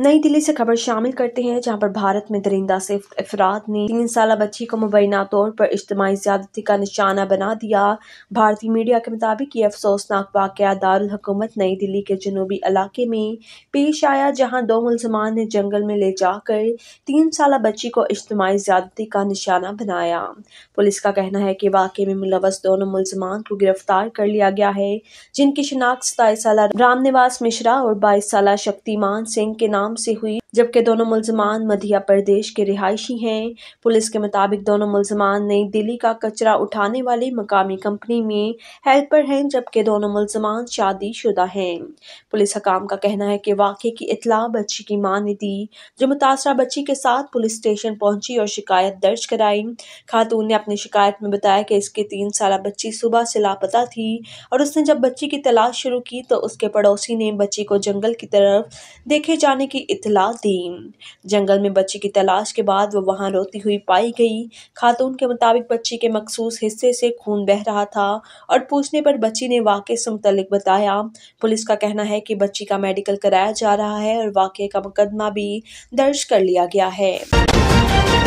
नई दिल्ली से खबर शामिल करते हैं जहां पर भारत में दरिंदा से अफराद ने तीन साल बच्ची को मुबैना तौर पर इज्तमी ज्यादती का निशाना बना दिया भारतीय मीडिया के मुताबिक ये अफसोसनाक वाक़ दारकूमत नई दिल्ली के जनूबी इलाके में पेश आया जहां दो मुलजमान ने जंगल में ले जाकर तीन साल बच्ची को इज्तमी ज्यादती का निशाना बनाया पुलिस का कहना है कि वाक्य में मुलवस दोनों मुलजमान को गिरफ्तार कर लिया गया है जिनकी शिनाख्त सताईस साल राम मिश्रा और बाईस साल शक्तिमान सिंह के नाम आराम से हुई। जबकि दोनों मुलजमान मध्य प्रदेश के रिहायशी हैं पुलिस के मुताबिक दोनों मुलजमान नई दिल्ली का कचरा उठाने वाली मकामी कंपनी में हेल्पर हैं जबकि दोनों मुलजमान शादी शुदा हैं पुलिस हकाम का कहना है कि वाक़े की इतला बच्ची की मां ने दी जो मुतासर बच्ची के साथ पुलिस स्टेशन पहुंची और शिकायत दर्ज कराई खातून ने अपनी शिकायत में बताया कि इसकी तीन साल बच्ची सुबह से लापता थी और उसने जब बच्ची की तलाश शुरू की तो उसके पड़ोसी ने बच्ची को जंगल की तरफ देखे जाने की इतला थी जंगल में बच्ची की तलाश के बाद वो वहां रोती हुई पाई गई खातून के मुताबिक बच्ची के मखसूस हिस्से से खून बह रहा था और पूछने पर बच्ची ने वाक़े से मुतलिक बताया पुलिस का कहना है कि बच्ची का मेडिकल कराया जा रहा है और वाक़े का मुकदमा भी दर्ज कर लिया गया है